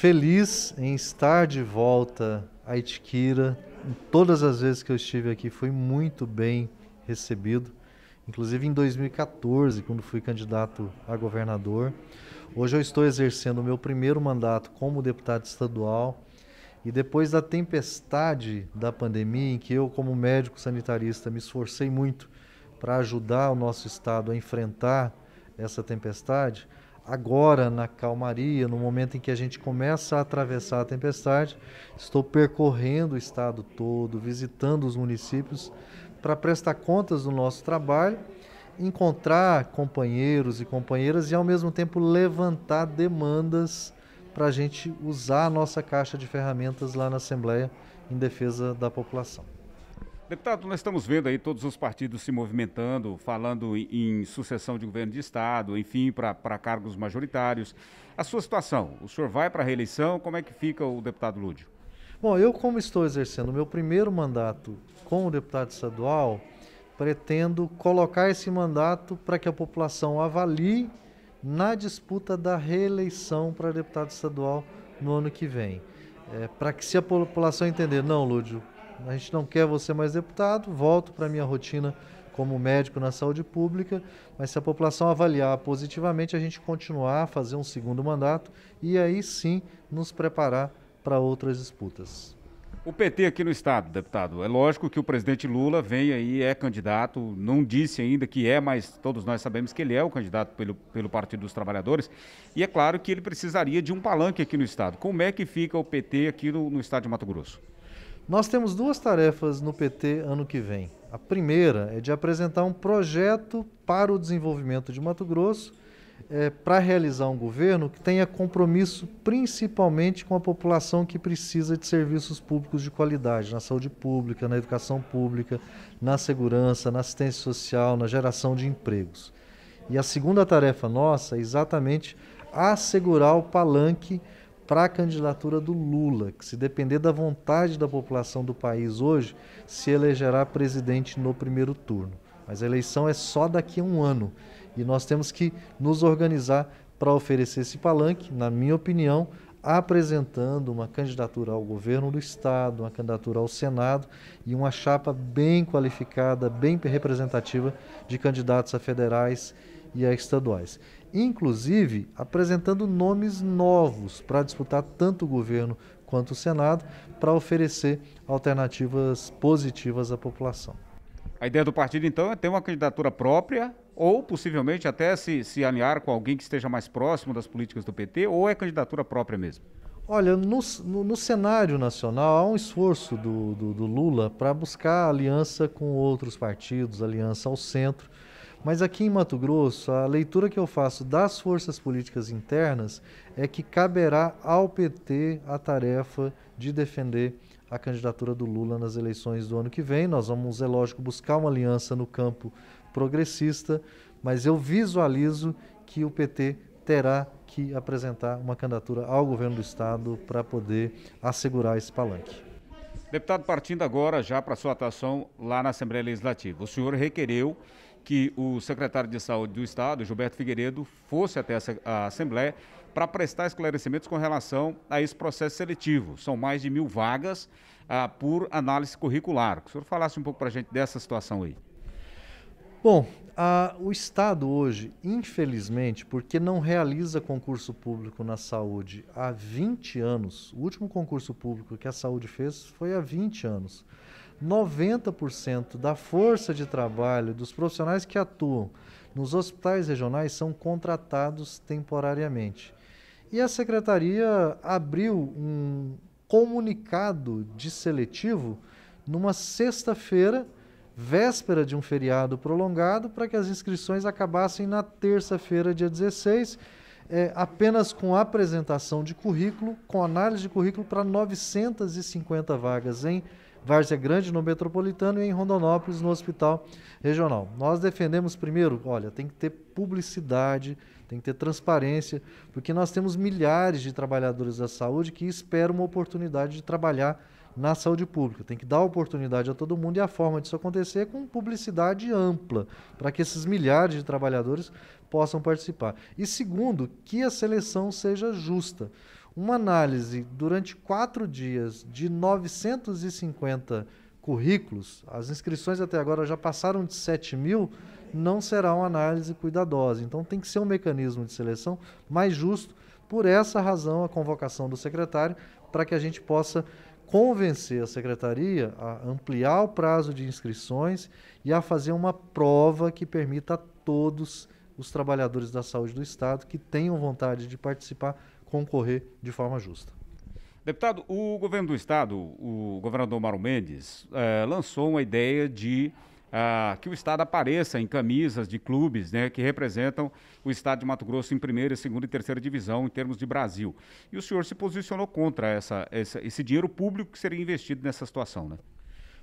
feliz em estar de volta a Itiquira. Em todas as vezes que eu estive aqui foi muito bem recebido, inclusive em 2014, quando fui candidato a governador. Hoje eu estou exercendo o meu primeiro mandato como deputado estadual e depois da tempestade da pandemia, em que eu, como médico sanitarista, me esforcei muito para ajudar o nosso estado a enfrentar essa tempestade, agora na calmaria, no momento em que a gente começa a atravessar a tempestade, estou percorrendo o estado todo, visitando os municípios para prestar contas do nosso trabalho, encontrar companheiros e companheiras e ao mesmo tempo levantar demandas para a gente usar a nossa caixa de ferramentas lá na Assembleia em defesa da população. Deputado, nós estamos vendo aí todos os partidos se movimentando, falando em, em sucessão de governo de Estado, enfim, para cargos majoritários. A sua situação, o senhor vai para a reeleição, como é que fica o deputado Lúdio? Bom, eu como estou exercendo o meu primeiro mandato como deputado estadual, pretendo colocar esse mandato para que a população avalie na disputa da reeleição para deputado estadual no ano que vem. É, para que se a população entender, não, Lúdio, a gente não quer você mais deputado, volto para a minha rotina como médico na saúde pública, mas se a população avaliar positivamente, a gente continuar a fazer um segundo mandato e aí sim nos preparar para outras disputas. O PT aqui no estado, deputado, é lógico que o presidente Lula vem aí, é candidato, não disse ainda que é, mas todos nós sabemos que ele é o candidato pelo, pelo Partido dos Trabalhadores. E é claro que ele precisaria de um palanque aqui no estado. Como é que fica o PT aqui no, no estado de Mato Grosso? Nós temos duas tarefas no PT ano que vem. A primeira é de apresentar um projeto para o desenvolvimento de Mato Grosso, é, para realizar um governo que tenha compromisso principalmente com a população que precisa de serviços públicos de qualidade, na saúde pública, na educação pública, na segurança, na assistência social, na geração de empregos. E a segunda tarefa nossa é exatamente assegurar o palanque para a candidatura do Lula, que se depender da vontade da população do país hoje, se elegerá presidente no primeiro turno. Mas a eleição é só daqui a um ano e nós temos que nos organizar para oferecer esse palanque, na minha opinião, apresentando uma candidatura ao governo do Estado, uma candidatura ao Senado e uma chapa bem qualificada, bem representativa de candidatos a federais e a estaduais inclusive apresentando nomes novos para disputar tanto o governo quanto o Senado, para oferecer alternativas positivas à população. A ideia do partido, então, é ter uma candidatura própria ou possivelmente até se, se alinhar com alguém que esteja mais próximo das políticas do PT, ou é candidatura própria mesmo? Olha, no, no, no cenário nacional há um esforço do, do, do Lula para buscar aliança com outros partidos, aliança ao centro. Mas aqui em Mato Grosso, a leitura que eu faço das forças políticas internas é que caberá ao PT a tarefa de defender a candidatura do Lula nas eleições do ano que vem. Nós vamos, é lógico, buscar uma aliança no campo progressista, mas eu visualizo que o PT terá que apresentar uma candidatura ao governo do Estado para poder assegurar esse palanque. Deputado, partindo agora já para sua atuação lá na Assembleia Legislativa, o senhor requereu que o secretário de Saúde do Estado, Gilberto Figueiredo, fosse até essa, a Assembleia para prestar esclarecimentos com relação a esse processo seletivo. São mais de mil vagas ah, por análise curricular. Que o senhor falasse um pouco para a gente dessa situação aí. Bom, a, o Estado hoje, infelizmente, porque não realiza concurso público na saúde há 20 anos, o último concurso público que a saúde fez foi há 20 anos. 90% da força de trabalho dos profissionais que atuam nos hospitais regionais são contratados temporariamente. E a secretaria abriu um comunicado de seletivo numa sexta-feira, véspera de um feriado prolongado, para que as inscrições acabassem na terça-feira, dia 16, é, eh, apenas com apresentação de currículo, com análise de currículo para 950 vagas em Várzea Grande, no metropolitano, e em Rondonópolis, no hospital regional. Nós defendemos primeiro, olha, tem que ter publicidade, tem que ter transparência, porque nós temos milhares de trabalhadores da saúde que esperam uma oportunidade de trabalhar na saúde pública. Tem que dar oportunidade a todo mundo e a forma disso acontecer é com publicidade ampla, para que esses milhares de trabalhadores possam participar. E segundo, que a seleção seja justa. Uma análise durante quatro dias de 950 currículos, as inscrições até agora já passaram de 7 mil, não será uma análise cuidadosa. Então tem que ser um mecanismo de seleção mais justo. Por essa razão, a convocação do secretário, para que a gente possa convencer a secretaria a ampliar o prazo de inscrições e a fazer uma prova que permita a todos os trabalhadores da saúde do Estado que tenham vontade de participar concorrer de forma justa. Deputado, o governo do estado, o governador Mauro Mendes, eh, lançou uma ideia de ah, que o estado apareça em camisas de clubes né, que representam o estado de Mato Grosso em primeira, segunda e terceira divisão em termos de Brasil. E o senhor se posicionou contra essa, essa, esse dinheiro público que seria investido nessa situação, né?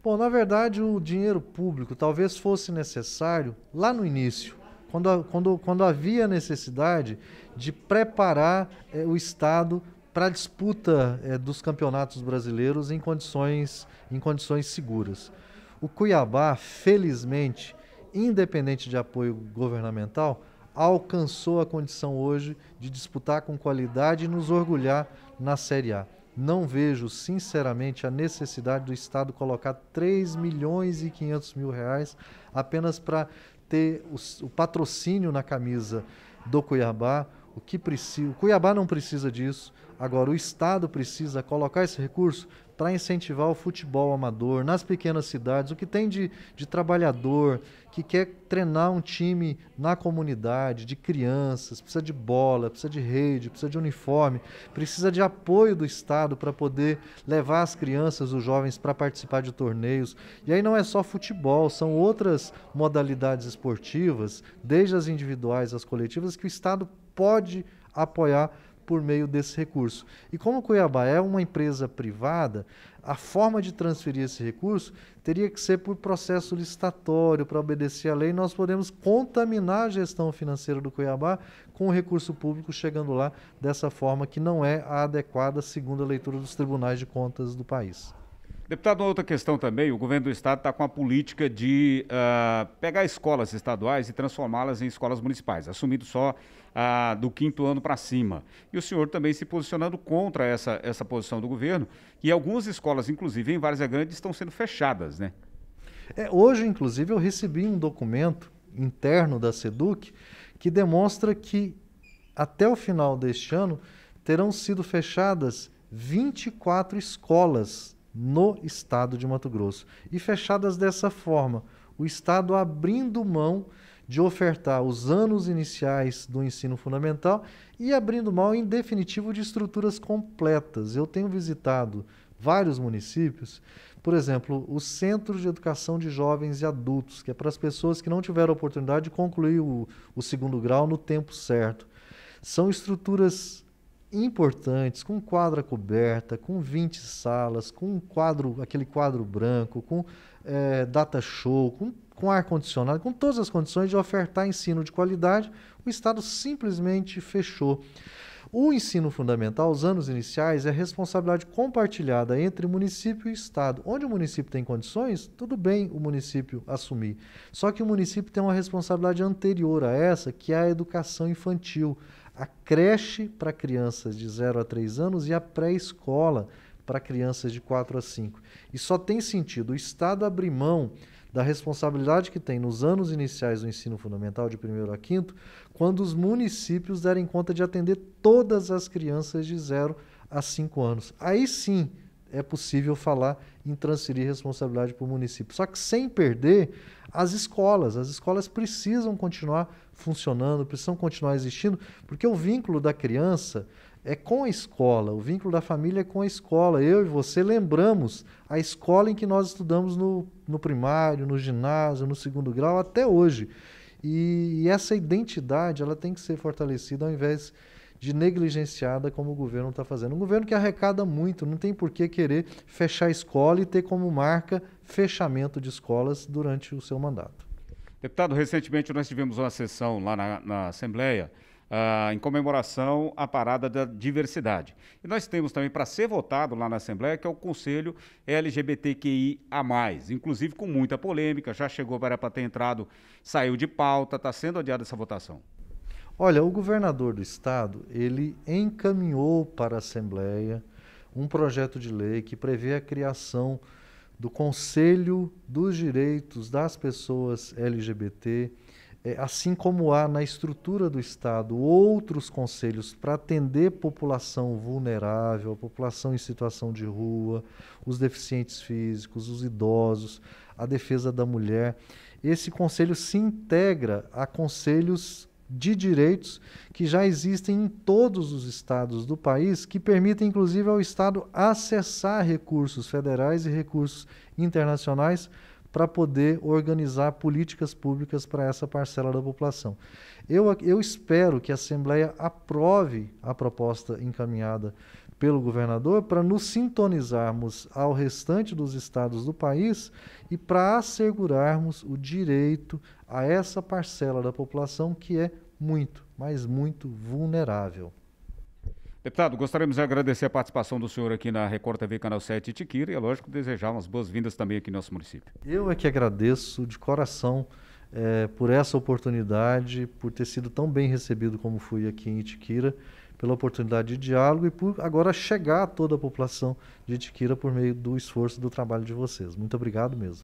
Bom, na verdade, o dinheiro público talvez fosse necessário lá no início quando, quando, quando havia necessidade de preparar eh, o Estado para a disputa eh, dos campeonatos brasileiros em condições, em condições seguras. O Cuiabá, felizmente, independente de apoio governamental, alcançou a condição hoje de disputar com qualidade e nos orgulhar na Série A não vejo sinceramente a necessidade do Estado colocar 3 milhões e 500 mil reais apenas para ter o, o, patrocínio na camisa do Cuiabá. O que precisa, o Cuiabá não precisa disso. Agora o Estado precisa colocar esse recurso para incentivar o futebol amador nas pequenas cidades, o que tem de, de trabalhador que quer treinar um time na comunidade, de crianças, precisa de bola, precisa de rede, precisa de uniforme, precisa de apoio do Estado para poder levar as crianças, os jovens para participar de torneios. E aí não é só futebol, são outras modalidades esportivas, desde as individuais às coletivas, que o Estado pode apoiar por meio desse recurso. E como o Cuiabá é uma empresa privada, a forma de transferir esse recurso teria que ser por processo licitatório, para obedecer à lei. Nós podemos contaminar a gestão financeira do Cuiabá com o recurso público chegando lá dessa forma que não é a adequada, segundo a leitura dos tribunais de contas do país. Deputado, uma outra questão também, o governo do estado está com a política de uh, pegar escolas estaduais e transformá-las em escolas municipais, assumindo só uh, do quinto ano para cima. E o senhor também se posicionando contra essa, essa posição do governo, e algumas escolas, inclusive em Várzea Grande, estão sendo fechadas, né? É, hoje, inclusive, eu recebi um documento interno da SEDUC que demonstra que até o final deste ano terão sido fechadas 24 escolas no estado de Mato Grosso. E fechadas dessa forma, o estado abrindo mão de ofertar os anos iniciais do ensino fundamental e abrindo mão, em definitivo, de estruturas completas. Eu tenho visitado vários municípios, por exemplo, o Centro de Educação de Jovens e Adultos, que é para as pessoas que não tiveram oportunidade de concluir o, o segundo grau no tempo certo. São estruturas importantes, com quadra coberta, com 20 salas, com um quadro, aquele quadro branco, com é, data show, com, com ar-condicionado, com todas as condições de ofertar ensino de qualidade, o Estado simplesmente fechou. O ensino fundamental, os anos iniciais, é responsabilidade compartilhada entre município e Estado. Onde o município tem condições, tudo bem o município assumir. Só que o município tem uma responsabilidade anterior a essa, que é a educação infantil a creche para crianças de 0 a 3 anos e a pré-escola para crianças de 4 a 5. E só tem sentido o Estado abrir mão da responsabilidade que tem nos anos iniciais do ensino fundamental, de 1 a 5, quando os municípios derem conta de atender todas as crianças de 0 a 5 anos. Aí sim é possível falar em transferir responsabilidade para o município. Só que sem perder as escolas. As escolas precisam continuar funcionando, precisam continuar existindo, porque o vínculo da criança é com a escola, o vínculo da família é com a escola. Eu e você lembramos a escola em que nós estudamos no, no primário, no ginásio, no segundo grau, até hoje. E, e essa identidade ela tem que ser fortalecida ao invés de negligenciada como o governo está fazendo. Um governo que arrecada muito, não tem por que querer fechar a escola e ter como marca fechamento de escolas durante o seu mandato. Deputado, recentemente nós tivemos uma sessão lá na, na Assembleia ah, em comemoração à parada da diversidade. E nós temos também para ser votado lá na Assembleia que é o Conselho LGBTQIA+, inclusive com muita polêmica, já chegou para ter entrado, saiu de pauta, está sendo adiada essa votação. Olha, o governador do estado, ele encaminhou para a Assembleia um projeto de lei que prevê a criação do Conselho dos Direitos das Pessoas LGBT, é, assim como há na estrutura do Estado outros conselhos para atender população vulnerável, a população em situação de rua, os deficientes físicos, os idosos, a defesa da mulher, esse conselho se integra a conselhos de direitos que já existem em todos os estados do país, que permitem inclusive ao estado acessar recursos federais e recursos internacionais para poder organizar políticas públicas para essa parcela da população. Eu, eu espero que a Assembleia aprove a proposta encaminhada pelo governador para nos sintonizarmos ao restante dos estados do país e para assegurarmos o direito a essa parcela da população que é muito, mas muito vulnerável. Deputado, gostaríamos de agradecer a participação do senhor aqui na Record TV Canal 7 Itiquira, e, é lógico, desejar umas boas-vindas também aqui no nosso município. Eu é que agradeço de coração é, por essa oportunidade, por ter sido tão bem recebido como fui aqui em Itiquira, pela oportunidade de diálogo e por agora chegar a toda a população de Itiquira por meio do esforço do trabalho de vocês. Muito obrigado mesmo.